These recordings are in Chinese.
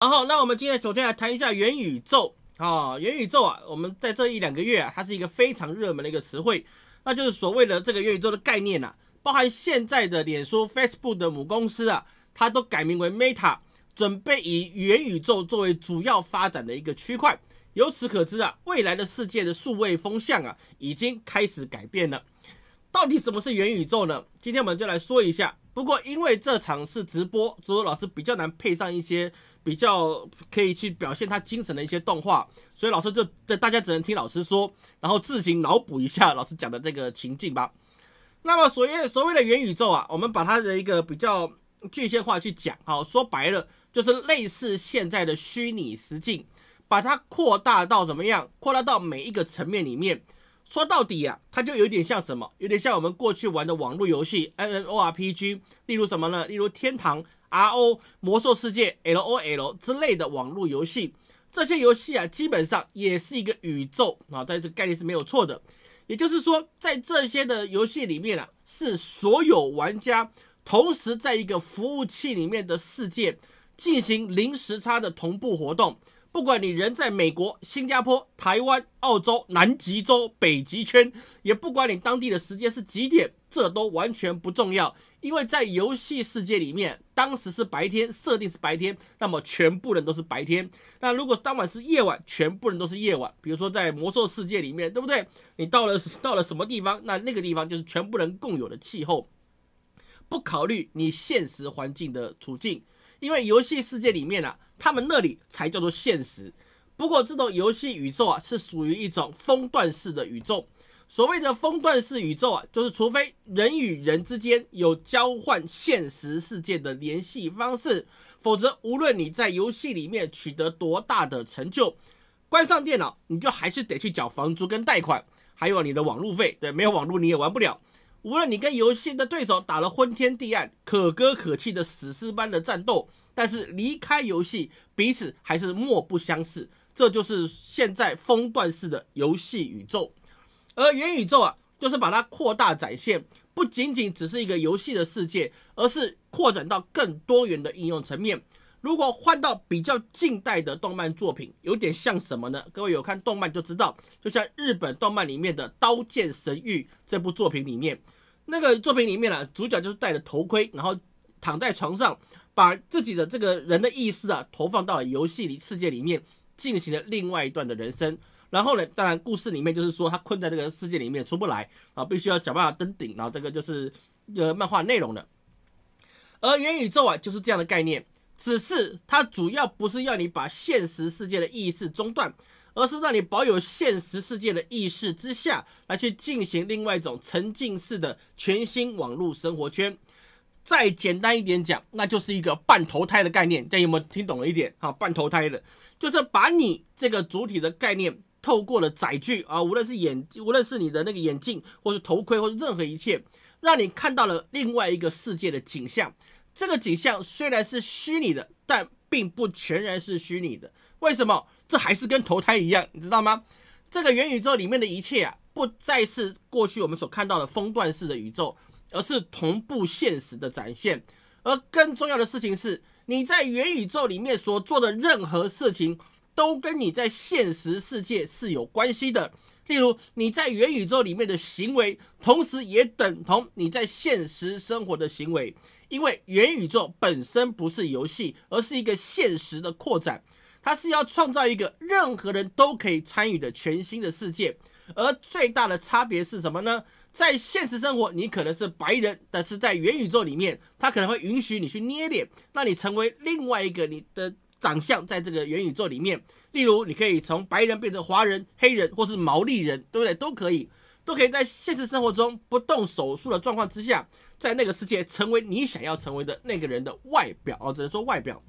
然后，那我们今天首先来谈一下元宇宙啊，元宇宙啊，我们在这一两个月啊，它是一个非常热门的一个词汇，那就是所谓的这个元宇宙的概念啊，包含现在的脸书 Facebook 的母公司啊，它都改名为 Meta，准备以元宇宙作为主要发展的一个区块。由此可知啊，未来的世界的数位风向啊，已经开始改变了。到底什么是元宇宙呢？今天我们就来说一下。不过因为这场是直播，所以老师比较难配上一些。比较可以去表现他精神的一些动画，所以老师就这，大家只能听老师说，然后自行脑补一下老师讲的这个情境吧。那么所谓所谓的元宇宙啊，我们把它的一个比较具象化去讲，好说白了就是类似现在的虚拟实境，把它扩大到怎么样，扩大到每一个层面里面。说到底啊，它就有点像什么，有点像我们过去玩的网络游戏 N N O R P G，例如什么呢？例如天堂。R.O. 魔兽世界 L.O.L. 之类的网络游戏，这些游戏啊，基本上也是一个宇宙啊，在这个概念是没有错的。也就是说，在这些的游戏里面啊，是所有玩家同时在一个服务器里面的世界进行零时差的同步活动。不管你人在美国、新加坡、台湾、澳洲、南极洲、北极圈，也不管你当地的时间是几点，这都完全不重要。因为在游戏世界里面，当时是白天，设定是白天，那么全部人都是白天。那如果当晚是夜晚，全部人都是夜晚。比如说在魔兽世界里面，对不对？你到了到了什么地方，那那个地方就是全部人共有的气候，不考虑你现实环境的处境。因为游戏世界里面啊，他们那里才叫做现实。不过这种游戏宇宙啊，是属于一种分段式的宇宙。所谓的封段式宇宙啊，就是除非人与人之间有交换现实世界的联系方式，否则无论你在游戏里面取得多大的成就，关上电脑你就还是得去缴房租跟贷款，还有你的网路费。对，没有网路你也玩不了。无论你跟游戏的对手打了昏天地暗、可歌可泣的史诗般的战斗，但是离开游戏彼此还是莫不相识。这就是现在封段式的游戏宇宙。而元宇宙啊，就是把它扩大展现，不仅仅只是一个游戏的世界，而是扩展到更多元的应用层面。如果换到比较近代的动漫作品，有点像什么呢？各位有看动漫就知道，就像日本动漫里面的《刀剑神域》这部作品里面，那个作品里面啊，主角就是戴着头盔，然后躺在床上，把自己的这个人的意识啊，投放到游戏里世界里面，进行了另外一段的人生。然后呢？当然，故事里面就是说他困在这个世界里面出不来啊，必须要想办法登顶。然后这个就是呃漫画内容的。而元宇宙啊，就是这样的概念，只是它主要不是要你把现实世界的意识中断，而是让你保有现实世界的意识之下来去进行另外一种沉浸式的全新网络生活圈。再简单一点讲，那就是一个半投胎的概念，大家有没有听懂了一点好，半投胎的，就是把你这个主体的概念。透过了载具啊，无论是眼，无论是你的那个眼镜，或是头盔，或是任何一切，让你看到了另外一个世界的景象。这个景象虽然是虚拟的，但并不全然是虚拟的。为什么？这还是跟投胎一样，你知道吗？这个元宇宙里面的一切啊，不再是过去我们所看到的分段式的宇宙，而是同步现实的展现。而更重要的事情是，你在元宇宙里面所做的任何事情。都跟你在现实世界是有关系的。例如，你在元宇宙里面的行为，同时也等同你在现实生活的行为，因为元宇宙本身不是游戏，而是一个现实的扩展。它是要创造一个任何人都可以参与的全新的世界。而最大的差别是什么呢？在现实生活，你可能是白人，但是在元宇宙里面，它可能会允许你去捏脸，让你成为另外一个你的长相在这个元宇宙里面。例如，你可以从白人变成华人、黑人或是毛利人，对不对？都可以，都可以在现实生活中不动手术的状况之下，在那个世界成为你想要成为的那个人的外表哦，只能说外表。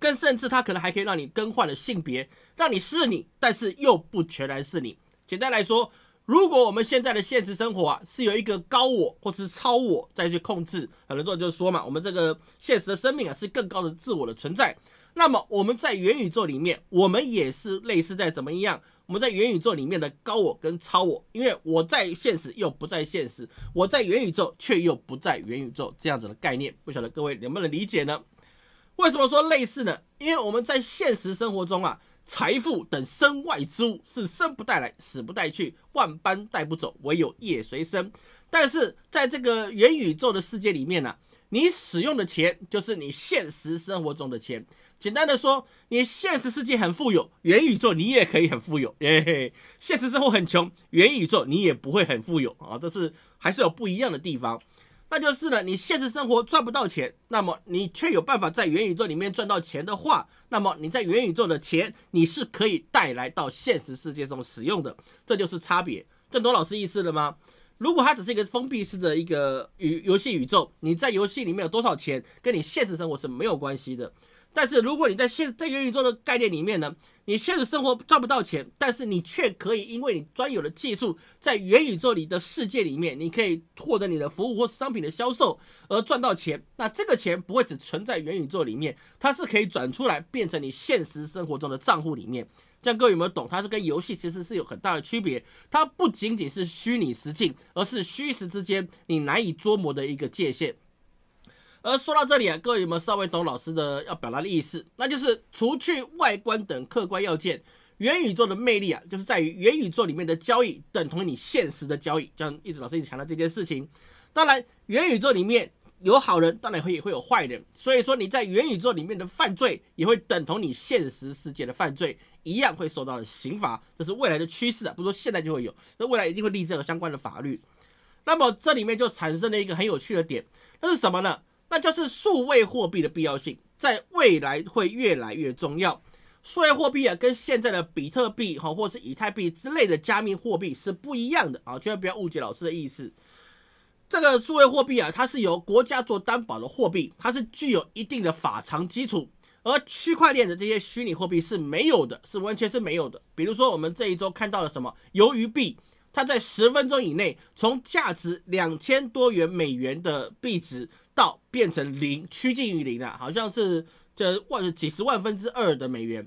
更甚至，他可能还可以让你更换了性别，让你是你，但是又不全然是你。简单来说，如果我们现在的现实生活啊，是有一个高我或是超我再去控制，很多人就是说嘛，我们这个现实的生命啊，是更高的自我的存在。那么我们在元宇宙里面，我们也是类似在怎么样？我们在元宇宙里面的高我跟超我，因为我在现实又不在现实，我在元宇宙却又不在元宇宙这样子的概念，不晓得各位能不能理解呢？为什么说类似呢？因为我们在现实生活中啊，财富等身外之物是生不带来，死不带去，万般带不走，唯有业随身。但是在这个元宇宙的世界里面呢，你使用的钱就是你现实生活中的钱。简单的说，你现实世界很富有，元宇宙你也可以很富有；，现实生活很穷，元宇宙你也不会很富有啊。这是还是有不一样的地方，那就是呢，你现实生活赚不到钱，那么你却有办法在元宇宙里面赚到钱的话，那么你在元宇宙的钱你是可以带来到现实世界中使用的，这就是差别。郑东老师意思了吗？如果它只是一个封闭式的一个宇游戏宇宙，你在游戏里面有多少钱，跟你现实生活是没有关系的。但是如果你在现，在元宇宙的概念里面呢，你现实生活赚不到钱，但是你却可以，因为你专有的技术，在元宇宙里的世界里面，你可以获得你的服务或商品的销售而赚到钱。那这个钱不会只存在元宇宙里面，它是可以转出来变成你现实生活中的账户里面。这样各位有没有懂？它是跟游戏其实是有很大的区别，它不仅仅是虚拟实境，而是虚实之间你难以捉摸的一个界限。而说到这里啊，各位有没有稍微懂老师的要表达的意思？那就是除去外观等客观要件，元宇宙的魅力啊，就是在于元宇宙里面的交易等同于你现实的交易。这样一直老师一直强调这件事情。当然，元宇宙里面有好人，当然也会会有坏人。所以说你在元宇宙里面的犯罪也会等同你现实世界的犯罪，一样会受到刑罚。这是未来的趋势啊，不说现在就会有，那未来一定会立这个相关的法律。那么这里面就产生了一个很有趣的点，那是什么呢？那就是数位货币的必要性，在未来会越来越重要。数位货币啊，跟现在的比特币哈，或是以太币之类的加密货币是不一样的啊，千万不要误解老师的意思。这个数位货币啊，它是由国家做担保的货币，它是具有一定的法偿基础，而区块链的这些虚拟货币是没有的，是完全是没有的。比如说，我们这一周看到了什么？鱿鱼币。它在十分钟以内，从价值两千多元美元的币值到变成零，趋近于零了，好像是就万几十万分之二的美元。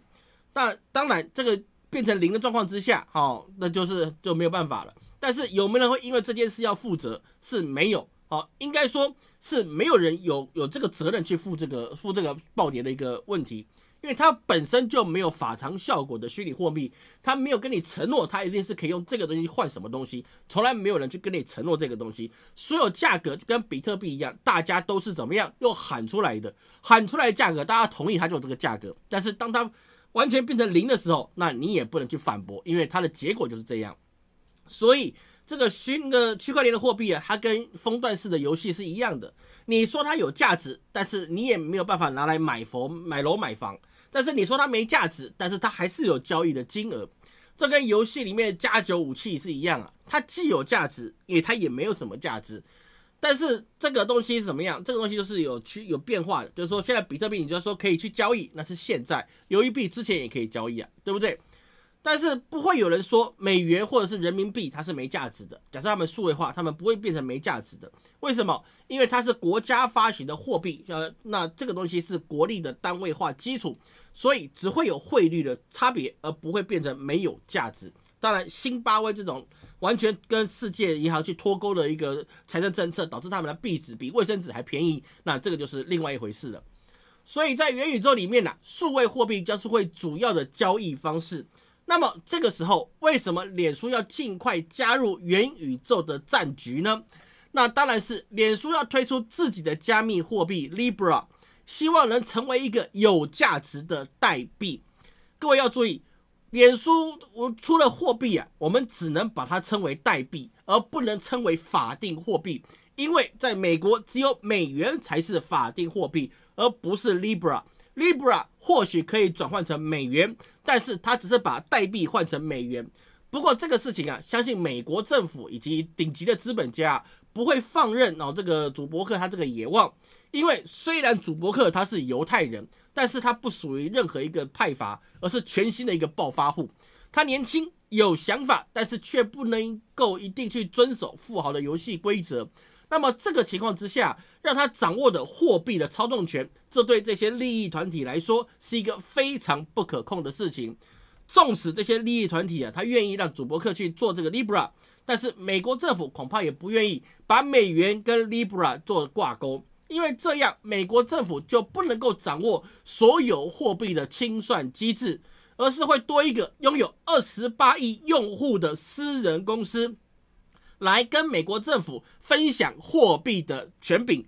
那当然，这个变成零的状况之下，好，那就是就没有办法了。但是有没有人会因为这件事要负责？是没有，好，应该说是没有人有有这个责任去负这个负这个暴跌的一个问题。因为它本身就没有法偿效果的虚拟货币，它没有跟你承诺，它一定是可以用这个东西换什么东西，从来没有人去跟你承诺这个东西。所有价格就跟比特币一样，大家都是怎么样又喊出来的，喊出来的价格大家同意它就这个价格。但是当它完全变成零的时候，那你也不能去反驳，因为它的结果就是这样。所以这个虚的区块链的货币啊，它跟封段式的游戏是一样的。你说它有价值，但是你也没有办法拿来买房、买楼、买房。但是你说它没价值，但是它还是有交易的金额，这跟游戏里面加九武器是一样啊，它既有价值，也它也没有什么价值。但是这个东西是什么样？这个东西就是有区有变化的，就是说现在比特币，你就说可以去交易，那是现在；由于币之前也可以交易啊，对不对？但是不会有人说美元或者是人民币它是没价值的。假设他们数位化，他们不会变成没价值的。为什么？因为它是国家发行的货币，呃，那这个东西是国力的单位化基础，所以只会有汇率的差别，而不会变成没有价值。当然，新巴威这种完全跟世界银行去脱钩的一个财政政策，导致他们的币值比卫生纸还便宜，那这个就是另外一回事了。所以在元宇宙里面呢，数位货币将是会主要的交易方式。那么这个时候，为什么脸书要尽快加入元宇宙的战局呢？那当然是脸书要推出自己的加密货币 Libra，希望能成为一个有价值的代币。各位要注意，脸书我出了货币啊，我们只能把它称为代币，而不能称为法定货币。因为在美国，只有美元才是法定货币，而不是 Libra。Libra 或许可以转换成美元。但是他只是把代币换成美元。不过这个事情啊，相信美国政府以及顶级的资本家不会放任哦这个主播克他这个野望，因为虽然主播克他是犹太人，但是他不属于任何一个派阀，而是全新的一个暴发户。他年轻有想法，但是却不能够一定去遵守富豪的游戏规则。那么这个情况之下，让他掌握的货币的操纵权，这对这些利益团体来说是一个非常不可控的事情。纵使这些利益团体啊，他愿意让主播客去做这个 Libra，但是美国政府恐怕也不愿意把美元跟 Libra 做挂钩，因为这样美国政府就不能够掌握所有货币的清算机制，而是会多一个拥有二十八亿用户的私人公司。来跟美国政府分享货币的权柄，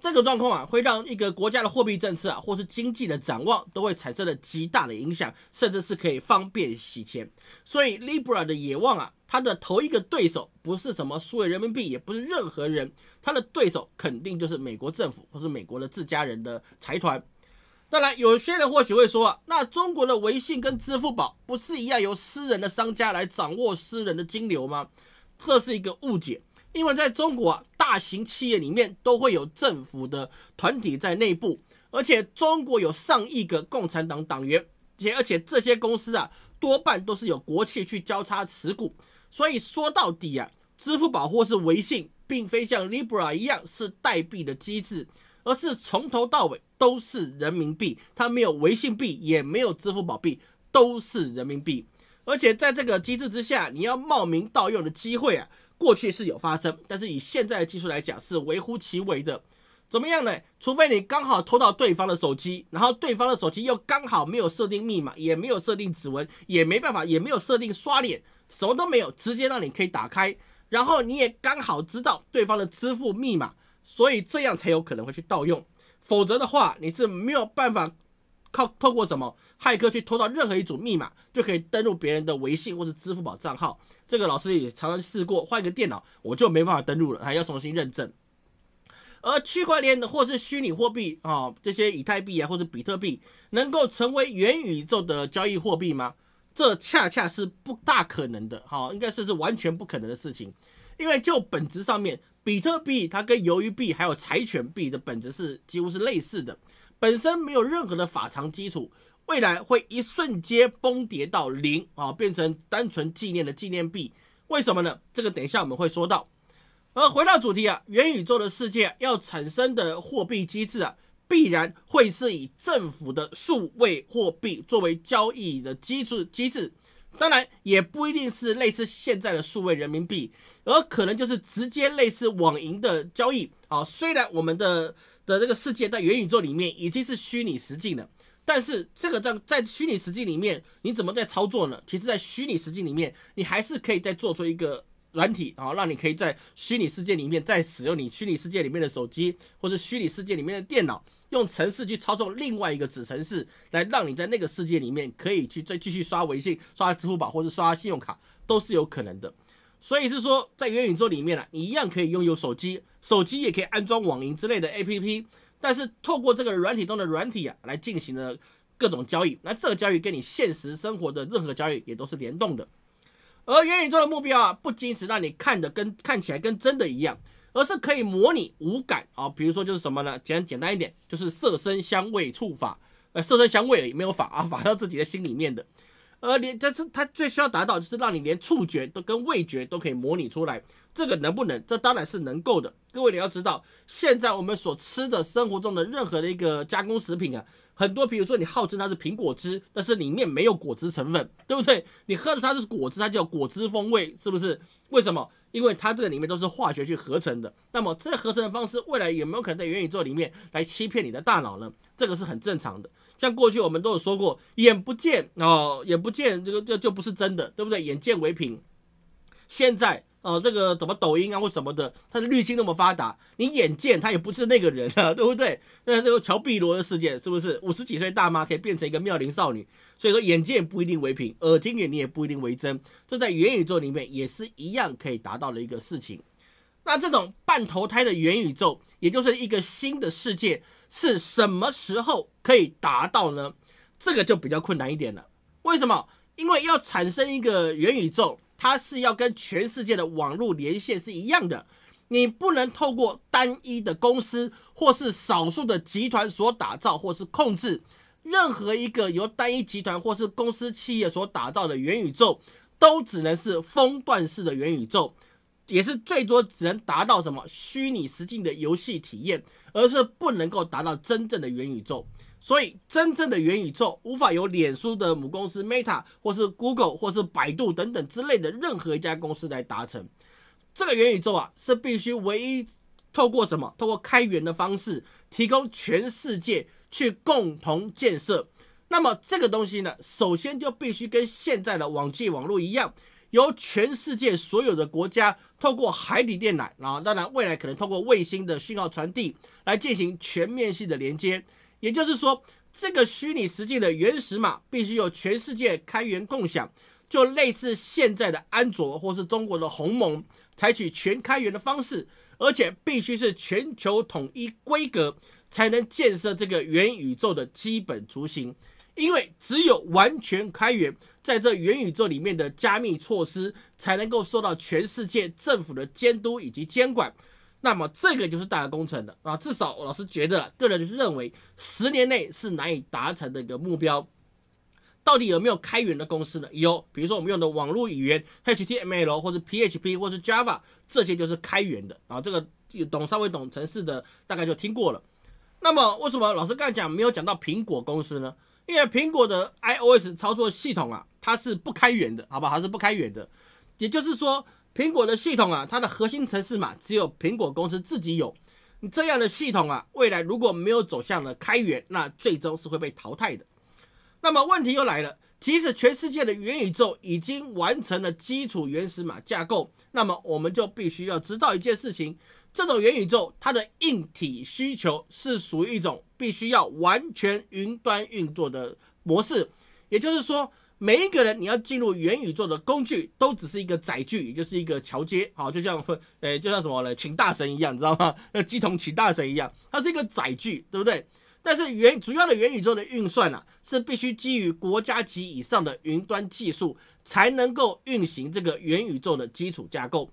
这个状况啊，会让一个国家的货币政策啊，或是经济的展望，都会产生了极大的影响，甚至是可以方便洗钱。所以，Libra 的野望啊，它的头一个对手不是什么数位人民币，也不是任何人，它的对手肯定就是美国政府，或是美国的自家人的财团。当然，有些人或许会说，啊，那中国的微信跟支付宝不是一样，由私人的商家来掌握私人的金流吗？这是一个误解，因为在中国啊，大型企业里面都会有政府的团体在内部，而且中国有上亿个共产党党员，且而且这些公司啊，多半都是有国企去交叉持股。所以说到底啊，支付宝或是微信，并非像 Libra 一样是代币的机制，而是从头到尾都是人民币，它没有微信币，也没有支付宝币，都是人民币。而且在这个机制之下，你要冒名盗用的机会啊，过去是有发生，但是以现在的技术来讲是微乎其微的。怎么样呢？除非你刚好偷到对方的手机，然后对方的手机又刚好没有设定密码，也没有设定指纹，也没办法，也没有设定刷脸，什么都没有，直接让你可以打开，然后你也刚好知道对方的支付密码，所以这样才有可能会去盗用。否则的话，你是没有办法。靠透过什么骇客去偷到任何一组密码，就可以登录别人的微信或者支付宝账号。这个老师也常常试过，换个电脑我就没办法登录了，还要重新认证。而区块链或是虚拟货币啊，这些以太币啊或者比特币，能够成为元宇宙的交易货币吗？这恰恰是不大可能的，哈，应该是是完全不可能的事情。因为就本质上面，比特币它跟鱿鱼币还有柴犬币的本质是几乎是类似的。本身没有任何的法偿基础，未来会一瞬间崩跌到零啊，变成单纯纪念的纪念币。为什么呢？这个等一下我们会说到。而回到主题啊，元宇宙的世界要产生的货币机制啊，必然会是以政府的数位货币作为交易的基础机制。当然，也不一定是类似现在的数位人民币，而可能就是直接类似网银的交易啊。虽然我们的。的这个世界在元宇宙里面已经是虚拟实境了，但是这个在在虚拟实境里面你怎么在操作呢？其实，在虚拟实境里面，你还是可以再做出一个软体，啊，让你可以在虚拟世界里面再使用你虚拟世界里面的手机或者虚拟世界里面的电脑，用城市去操作另外一个子城市，来让你在那个世界里面可以去再继续刷微信、刷支付宝或者刷信用卡，都是有可能的。所以是说，在元宇宙里面呢，你一样可以拥有手机，手机也可以安装网银之类的 APP，但是透过这个软体中的软体啊，来进行了各种交易。那这个交易跟你现实生活的任何交易也都是联动的。而元宇宙的目标啊，不仅是让你看的跟看起来跟真的一样，而是可以模拟五感啊，比如说就是什么呢？简简单一点，就是色身香味触法。呃，色身香味没有法啊，法到自己的心里面的。呃，连这是它最需要达到，就是让你连触觉都跟味觉都可以模拟出来，这个能不能？这当然是能够的。各位你要知道，现在我们所吃的、生活中的任何的一个加工食品啊，很多，比如说你号称它是苹果汁，但是里面没有果汁成分，对不对？你喝的它是果汁，它叫果汁风味，是不是？为什么？因为它这个里面都是化学去合成的。那么这合成的方式，未来有没有可能在元宇宙里面来欺骗你的大脑呢？这个是很正常的。像过去我们都有说过，眼不见哦，眼不见这个就就不是真的，对不对？眼见为凭。现在呃，这个怎么抖音啊或什么的，它的滤镜那么发达，你眼见它也不是那个人啊，对不对？那这个乔碧罗的事件是不是五十几岁大妈可以变成一个妙龄少女？所以说眼见不一定为凭，耳听也你也不一定为真。这在元宇宙里面也是一样可以达到的一个事情。那这种半投胎的元宇宙，也就是一个新的世界。是什么时候可以达到呢？这个就比较困难一点了。为什么？因为要产生一个元宇宙，它是要跟全世界的网络连线是一样的。你不能透过单一的公司或是少数的集团所打造或是控制。任何一个由单一集团或是公司企业所打造的元宇宙，都只能是封段式的元宇宙。也是最多只能达到什么虚拟实境的游戏体验，而是不能够达到真正的元宇宙。所以，真正的元宇宙无法由脸书的母公司 Meta 或是 Google 或是百度等等之类的任何一家公司来达成。这个元宇宙啊，是必须唯一透过什么？透过开源的方式提供全世界去共同建设。那么，这个东西呢，首先就必须跟现在的网际网络一样。由全世界所有的国家透过海底电缆，然后当然未来可能通过卫星的讯号传递来进行全面性的连接。也就是说，这个虚拟实际的原始码必须由全世界开源共享，就类似现在的安卓或是中国的鸿蒙，采取全开源的方式，而且必须是全球统一规格，才能建设这个元宇宙的基本雏形。因为只有完全开源，在这元宇宙里面的加密措施才能够受到全世界政府的监督以及监管。那么这个就是大工程的啊，至少老师觉得，个人就是认为，十年内是难以达成的一个目标。到底有没有开源的公司呢？有，比如说我们用的网络语言 HTML 或者 PHP 或是 Java，这些就是开源的啊。这个懂稍微懂城市的大概就听过了。那么为什么老师刚才讲没有讲到苹果公司呢？因为苹果的 iOS 操作系统啊，它是不开源的，好吧，它是不开源的。也就是说，苹果的系统啊，它的核心程式码只有苹果公司自己有。这样的系统啊，未来如果没有走向了开源，那最终是会被淘汰的。那么问题又来了，即使全世界的元宇宙已经完成了基础原始码架构，那么我们就必须要知道一件事情。这种元宇宙，它的硬体需求是属于一种必须要完全云端运作的模式。也就是说，每一个人你要进入元宇宙的工具，都只是一个载具，也就是一个桥接。好，就像呃，就像什么呢？请大神一样，你知道吗？那鸡同请大神一样，它是一个载具，对不对？但是元主要的元宇宙的运算啊，是必须基于国家级以上的云端技术，才能够运行这个元宇宙的基础架构。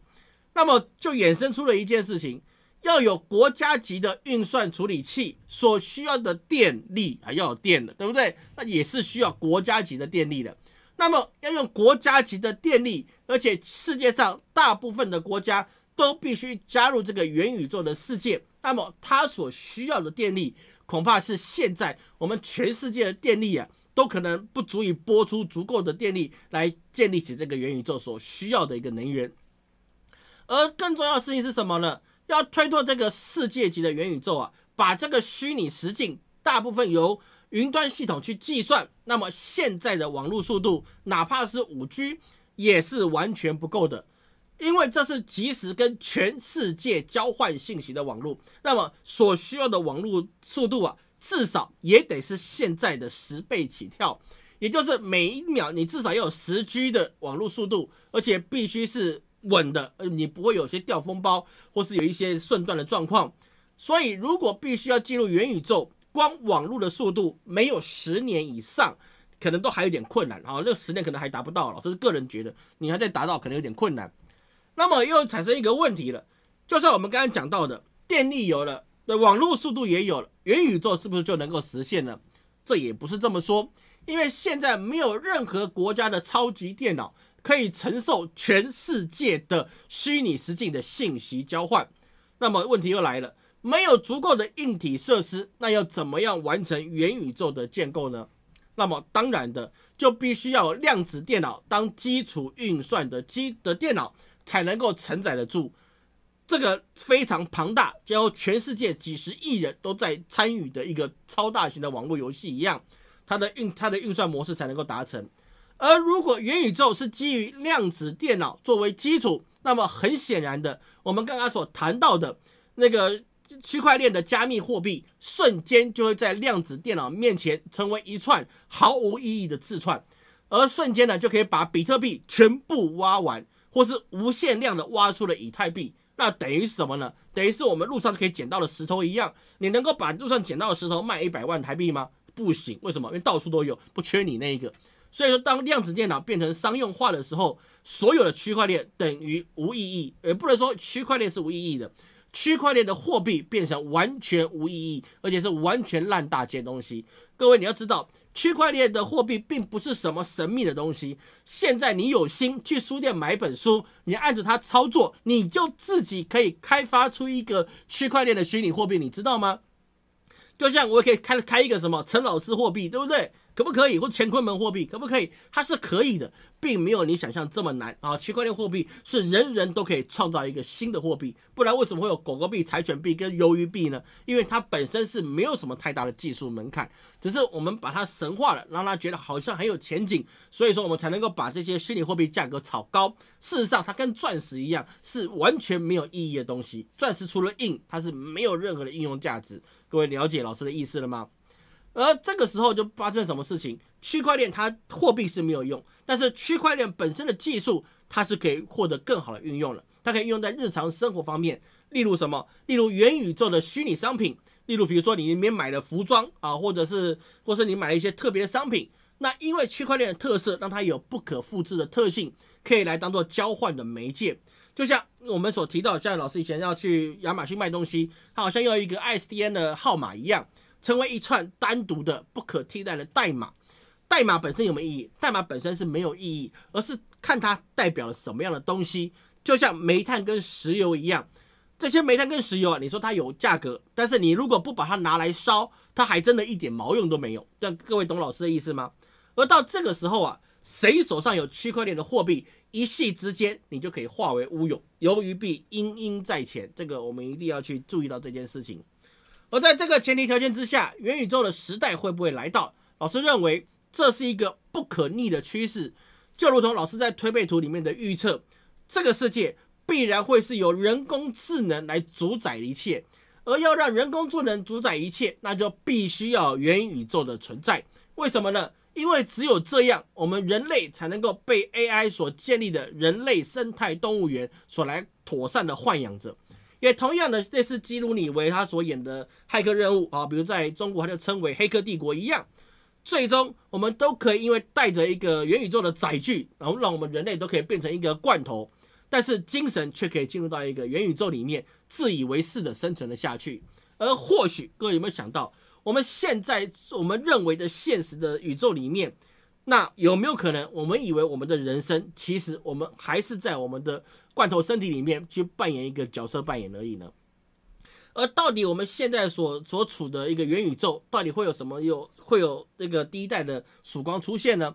那么就衍生出了一件事情，要有国家级的运算处理器所需要的电力，啊，要有电的，对不对？那也是需要国家级的电力的。那么要用国家级的电力，而且世界上大部分的国家都必须加入这个元宇宙的世界，那么它所需要的电力，恐怕是现在我们全世界的电力啊，都可能不足以拨出足够的电力来建立起这个元宇宙所需要的一个能源。而更重要的事情是什么呢？要推动这个世界级的元宇宙啊，把这个虚拟实境大部分由云端系统去计算。那么现在的网络速度，哪怕是五 G，也是完全不够的，因为这是即时跟全世界交换信息的网络。那么所需要的网络速度啊，至少也得是现在的十倍起跳，也就是每一秒你至少要有十 G 的网络速度，而且必须是。稳的，呃，你不会有些掉风包，或是有一些瞬断的状况。所以，如果必须要进入元宇宙，光网络的速度没有十年以上，可能都还有点困难。好，那十年可能还达不到，老师个人觉得，你还在达到可能有点困难。那么又产生一个问题了，就算我们刚刚讲到的电力有了，那网络速度也有了，元宇宙是不是就能够实现了？这也不是这么说，因为现在没有任何国家的超级电脑。可以承受全世界的虚拟实境的信息交换，那么问题又来了，没有足够的硬体设施，那要怎么样完成元宇宙的建构呢？那么当然的，就必须要量子电脑当基础运算的机的电脑才能够承载得住这个非常庞大，将全世界几十亿人都在参与的一个超大型的网络游戏一样，它的运它的运算模式才能够达成。而如果元宇宙是基于量子电脑作为基础，那么很显然的，我们刚刚所谈到的那个区块链的加密货币，瞬间就会在量子电脑面前成为一串毫无意义的字串，而瞬间呢，就可以把比特币全部挖完，或是无限量的挖出了以太币，那等于什么呢？等于是我们路上可以捡到的石头一样，你能够把路上捡到的石头卖一百万台币吗？不行，为什么？因为到处都有，不缺你那一个。所以说，当量子电脑变成商用化的时候，所有的区块链等于无意义，也不能说区块链是无意义的，区块链的货币变成完全无意义，而且是完全烂大街东西。各位，你要知道，区块链的货币并不是什么神秘的东西。现在你有心去书店买本书，你按着它操作，你就自己可以开发出一个区块链的虚拟货币，你知道吗？就像我也可以开开一个什么陈老师货币，对不对？可不可以？或乾坤门货币可不可以？它是可以的，并没有你想象这么难啊！区块链货币是人人都可以创造一个新的货币，不然为什么会有狗狗币、柴犬币跟鱿鱼币呢？因为它本身是没有什么太大的技术门槛，只是我们把它神化了，让它觉得好像很有前景，所以说我们才能够把这些虚拟货币价格炒高。事实上，它跟钻石一样，是完全没有意义的东西。钻石除了硬，它是没有任何的应用价值。各位了解老师的意思了吗？而这个时候就发生什么事情？区块链它货币是没有用，但是区块链本身的技术它是可以获得更好的运用了。它可以运用在日常生活方面，例如什么？例如元宇宙的虚拟商品，例如比如说你里面买的服装啊，或者是或是你买了一些特别的商品。那因为区块链的特色，让它有不可复制的特性，可以来当做交换的媒介。就像我们所提到，像老师以前要去亚马逊卖东西，他好像用一个 IDN 的号码一样。成为一串单独的不可替代的代码，代码本身有没有意义？代码本身是没有意义，而是看它代表了什么样的东西。就像煤炭跟石油一样，这些煤炭跟石油啊，你说它有价格，但是你如果不把它拿来烧，它还真的一点毛用都没有。但各位懂老师的意思吗？而到这个时候啊，谁手上有区块链的货币，一息之间你就可以化为乌有。由于币阴阴在前，这个我们一定要去注意到这件事情。而在这个前提条件之下，元宇宙的时代会不会来到？老师认为这是一个不可逆的趋势，就如同老师在推背图里面的预测，这个世界必然会是由人工智能来主宰一切。而要让人工智能主宰一切，那就必须要元宇宙的存在。为什么呢？因为只有这样，我们人类才能够被 AI 所建立的人类生态动物园所来妥善的豢养着。也同样的类似基努里维他所演的《骇客任务》啊，比如在中国他就称为《黑客帝国》一样，最终我们都可以因为带着一个元宇宙的载具，然后让我们人类都可以变成一个罐头，但是精神却可以进入到一个元宇宙里面，自以为是的生存了下去。而或许各位有没有想到，我们现在我们认为的现实的宇宙里面？那有没有可能，我们以为我们的人生，其实我们还是在我们的罐头身体里面去扮演一个角色扮演而已呢？而到底我们现在所所处的一个元宇宙，到底会有什么？有会有那个第一代的曙光出现呢？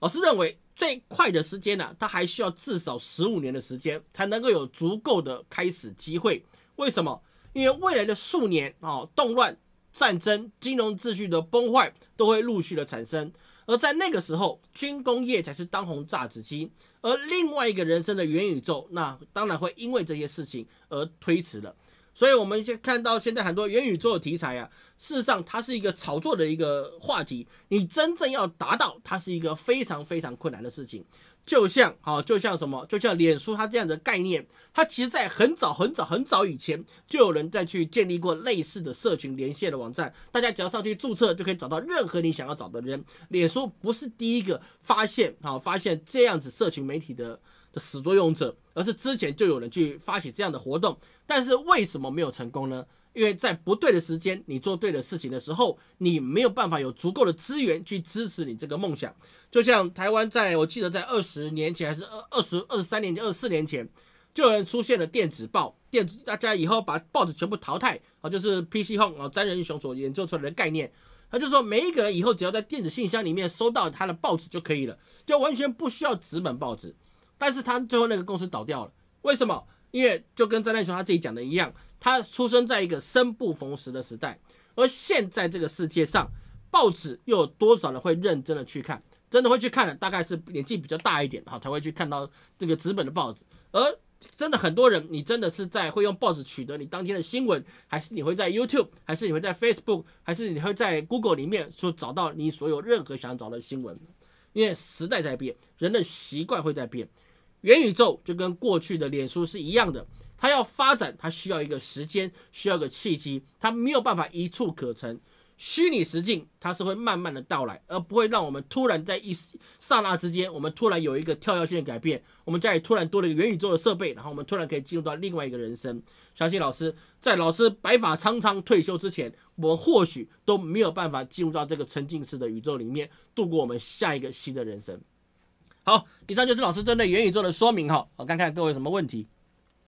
老师认为，最快的时间呢，它还需要至少十五年的时间才能够有足够的开始机会。为什么？因为未来的数年啊，动乱、战争、金融秩序的崩坏都会陆续的产生。而在那个时候，军工业才是当红炸子鸡，而另外一个人生的元宇宙，那当然会因为这些事情而推迟了。所以，我们就看到现在很多元宇宙的题材啊，事实上它是一个炒作的一个话题，你真正要达到，它是一个非常非常困难的事情。就像好，就像什么，就像脸书它这样的概念，它其实，在很早很早很早以前，就有人在去建立过类似的社群连线的网站。大家只要上去注册，就可以找到任何你想要找的人。脸书不是第一个发现好，发现这样子社群媒体的的始作俑者，而是之前就有人去发起这样的活动。但是为什么没有成功呢？因为在不对的时间，你做对的事情的时候，你没有办法有足够的资源去支持你这个梦想。就像台湾，在我记得在二十年前还是二二十二十三年前、二十四年前，就有人出现了电子报、电子大家以后把报纸全部淘汰啊，就是 PC Home 啊，詹仁雄所研究出来的概念，他就说每一个人以后只要在电子信箱里面收到他的报纸就可以了，就完全不需要纸本报纸。但是他最后那个公司倒掉了，为什么？因为就跟詹仁雄他自己讲的一样。他出生在一个生不逢时的时代，而现在这个世界上，报纸又有多少人会认真的去看？真的会去看的，大概是年纪比较大一点哈，才会去看到这个纸本的报纸。而真的很多人，你真的是在会用报纸取得你当天的新闻，还是你会在 YouTube，还是你会在 Facebook，还是你会在 Google 里面说找到你所有任何想找的新闻？因为时代在变，人的习惯会在变。元宇宙就跟过去的脸书是一样的。它要发展，它需要一个时间，需要一个契机，它没有办法一触可成。虚拟实境它是会慢慢的到来，而不会让我们突然在一刹那之间，我们突然有一个跳跃性的改变。我们家里突然多了一个元宇宙的设备，然后我们突然可以进入到另外一个人生。相信老师在老师白发苍苍退休之前，我们或许都没有办法进入到这个沉浸式的宇宙里面，度过我们下一个新的人生。好，以上就是老师针对元宇宙的说明哈。我看看各位有什么问题。